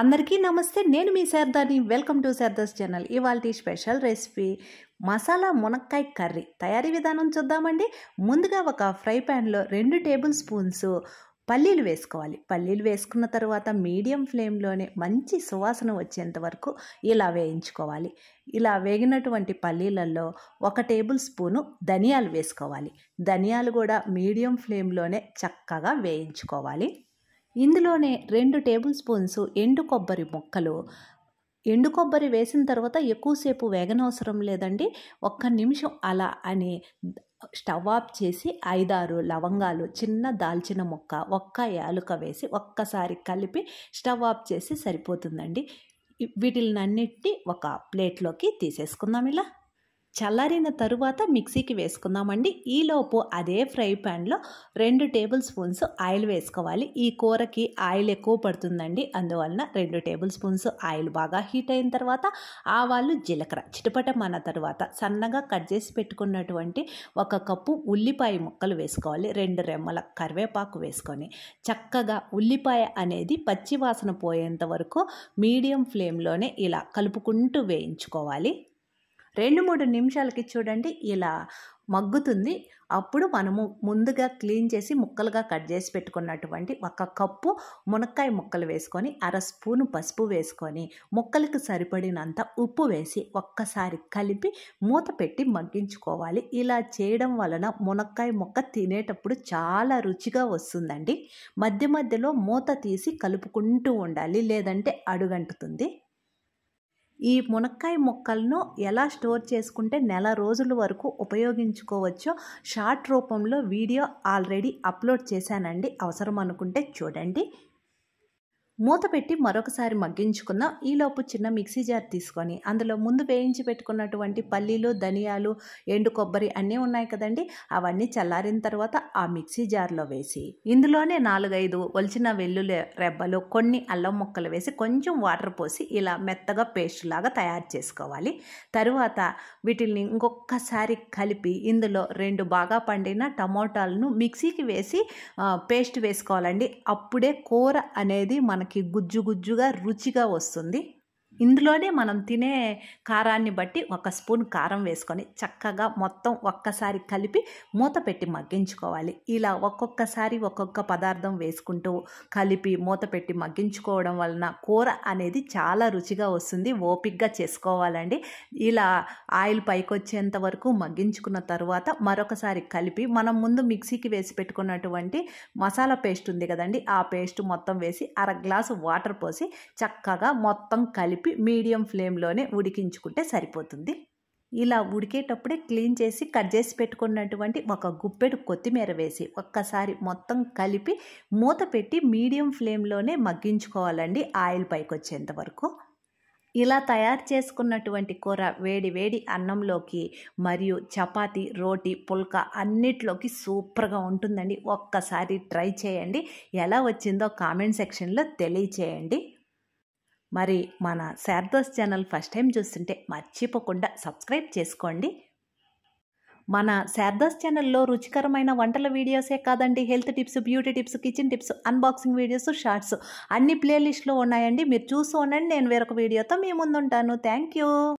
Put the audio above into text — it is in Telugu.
అందరికీ నమస్తే నేను మీ శారదాని వెల్కమ్ టు శారదాస్ ఛానల్ ఇవాళ స్పెషల్ రెసిపీ మసాలా మునక్కాయ కర్రీ తయారీ విధానం చూద్దామండి ముందుగా ఒక ఫ్రై ప్యాన్లో రెండు టేబుల్ స్పూన్స్ పల్లీలు వేసుకోవాలి పల్లీలు వేసుకున్న తర్వాత మీడియం ఫ్లేమ్లోనే మంచి సువాసన వచ్చేంత వరకు ఇలా వేయించుకోవాలి ఇలా వేగినటువంటి పల్లీలలో ఒక టేబుల్ స్పూను ధనియాలు వేసుకోవాలి ధనియాలు కూడా మీడియం ఫ్లేమ్లోనే చక్కగా వేయించుకోవాలి ఇందులోనే రెండు టేబుల్ స్పూన్స్ ఎండు కొబ్బరి ముక్కలు ఎండు కొబ్బరి వేసిన తర్వాత ఎక్కువసేపు వేగనవసరం లేదండి ఒక్క నిమిషం అలా అని స్టవ్ ఆఫ్ చేసి ఐదారు లవంగాలు చిన్న దాల్చిన ముక్క ఒక్క యాలుక వేసి ఒక్కసారి కలిపి స్టవ్ ఆఫ్ చేసి సరిపోతుందండి వీటిని అన్నిటినీ ఒక ప్లేట్లోకి తీసేసుకుందాం ఇలా చల్లారిన తరువాత మిక్సీకి వేసుకుందామండి ఈలోపు అదే ఫ్రై ప్యాన్లో రెండు టేబుల్ స్పూన్స్ ఆయిల్ వేసుకోవాలి ఈ కూరకి ఆయిల్ ఎక్కువ పడుతుందండి అందువలన రెండు టేబుల్ స్పూన్స్ ఆయిల్ బాగా హీట్ అయిన తర్వాత ఆవాలు జీలకర్ర మన తర్వాత సన్నగా కట్ చేసి పెట్టుకున్నటువంటి ఒక కప్పు ఉల్లిపాయ ముక్కలు వేసుకోవాలి రెండు రెమ్మల కరివేపాకు వేసుకొని చక్కగా ఉల్లిపాయ అనేది పచ్చివాసన పోయేంత వరకు మీడియం ఫ్లేమ్లోనే ఇలా కలుపుకుంటూ వేయించుకోవాలి రెండు మూడు నిమిషాలకి చూడండి ఇలా మగ్గుతుంది అప్పుడు మనము ముందుగా క్లీన్ చేసి ముక్కలుగా కట్ చేసి పెట్టుకున్నటువంటి ఒక కప్పు మునక్కాయ ముక్కలు వేసుకొని అర స్పూను పసుపు వేసుకొని ముక్కలకు సరిపడినంత ఉప్పు వేసి ఒక్కసారి కలిపి మూత పెట్టి మగ్గించుకోవాలి ఇలా చేయడం వలన మునక్కాయ ముక్క తినేటప్పుడు చాలా రుచిగా వస్తుందండి మధ్య మధ్యలో మూత తీసి కలుపుకుంటూ ఉండాలి లేదంటే అడుగంటుతుంది ఈ మునక్కాయ మొక్కలను ఎలా స్టోర్ చేసుకుంటే నెల రోజుల వరకు ఉపయోగించుకోవచ్చో షార్ట్ రూపంలో వీడియో ఆల్రెడీ అప్లోడ్ చేశానండి అవసరం అనుకుంటే చూడండి మూత పెట్టి మరొకసారి మగ్గించుకున్న ఈలోపు చిన్న మిక్సీ జార్ తీసుకొని అందులో ముందు వేయించి పెట్టుకున్నటువంటి పల్లీలు ధనియాలు ఎండు కొబ్బరి అన్నీ ఉన్నాయి కదండి అవన్నీ చల్లారిన తర్వాత ఆ మిక్సీ జార్లో వేసి ఇందులోనే నాలుగైదు ఒలిచిన వెల్లుల్లి రెబ్బలు కొన్ని అల్లం ముక్కలు వేసి కొంచెం వాటర్ పోసి ఇలా మెత్తగా పేస్ట్ లాగా తయారు చేసుకోవాలి తరువాత వీటిల్ని ఇంకొకసారి కలిపి ఇందులో రెండు బాగా పండిన టమోటాలను మిక్సీకి వేసి పేస్ట్ వేసుకోవాలండి అప్పుడే కూర అనేది మనకి మనకి గుజ్జు గుజ్జుగా రుచిగా వస్తుంది ఇందులోనే మనం తినే కారాన్ని బట్టి ఒక స్పూన్ కారం వేసుకొని చక్కగా మొత్తం ఒక్కసారి కలిపి మూత పెట్టి మగ్గించుకోవాలి ఇలా ఒక్కొక్కసారి ఒక్కొక్క పదార్థం వేసుకుంటూ కలిపి మూత పెట్టి మగ్గించుకోవడం వలన కూర అనేది చాలా రుచిగా వస్తుంది ఓపిక్గా చేసుకోవాలండి ఇలా ఆయిల్ పైకి వచ్చేంత వరకు మగ్గించుకున్న తర్వాత మరొకసారి కలిపి మనం ముందు మిక్సీకి వేసి పెట్టుకున్నటువంటి మసాలా పేస్ట్ ఉంది కదండి ఆ పేస్ట్ మొత్తం వేసి అర గ్లాసు వాటర్ పోసి చక్కగా మొత్తం కలిపి కలిపి మీడియం ఫ్లేమ్లోనే ఉడికించుకుంటే సరిపోతుంది ఇలా ఉడికేటప్పుడే క్లీన్ చేసి కట్ చేసి పెట్టుకున్నటువంటి ఒక గుప్పెడు కొత్తిమీర వేసి ఒక్కసారి మొత్తం కలిపి మూత పెట్టి మీడియం ఫ్లేమ్లోనే మగ్గించుకోవాలండి ఆయిల్ పైకి వచ్చేంత వరకు ఇలా తయారు చేసుకున్నటువంటి కూర వేడి వేడి అన్నంలోకి మరియు చపాతి రోటీ పుల్క అన్నిట్లోకి సూపర్గా ఉంటుందండి ఒక్కసారి ట్రై చేయండి ఎలా వచ్చిందో కామెంట్ సెక్షన్లో తెలియచేయండి మరి మన శారదోస్ ఛానల్ ఫస్ట్ టైం చూస్తుంటే మర్చిపోకుండా సబ్స్క్రైబ్ చేసుకోండి మన శారదోస్ ఛానల్లో రుచికరమైన వంటల వీడియోసే కాదండి health tips beauty tips kitchen tips unboxing videos shorts అన్ని ప్లేలిస్ట్లో ఉన్నాయండి మీరు చూసి ఉండండి నేను వేరొక వీడియోతో మీ ముందుంటాను థ్యాంక్ యూ